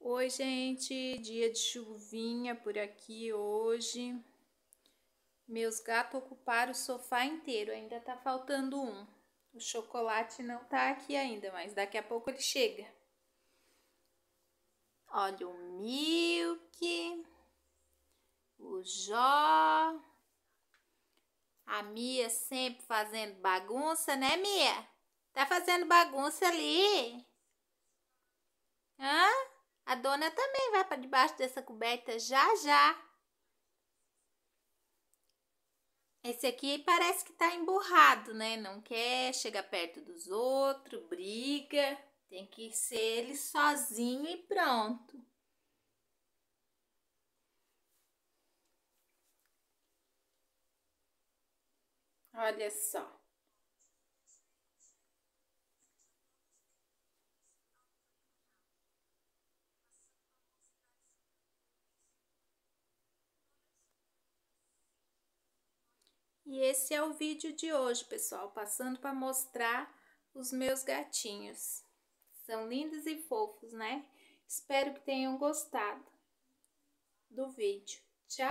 Oi, gente, dia de chuvinha por aqui hoje. Meus gatos ocuparam o sofá inteiro, ainda tá faltando um. O chocolate não tá aqui ainda, mas daqui a pouco ele chega. Olha o Milk, o Jó, a Mia sempre fazendo bagunça, né, Mia? Tá fazendo bagunça ali? Hã? dona também vai para debaixo dessa coberta já já. Esse aqui parece que tá emburrado, né? Não quer, chega perto dos outros, briga. Tem que ser ele sozinho e pronto. Olha só. E esse é o vídeo de hoje, pessoal, passando para mostrar os meus gatinhos. São lindos e fofos, né? Espero que tenham gostado do vídeo. Tchau!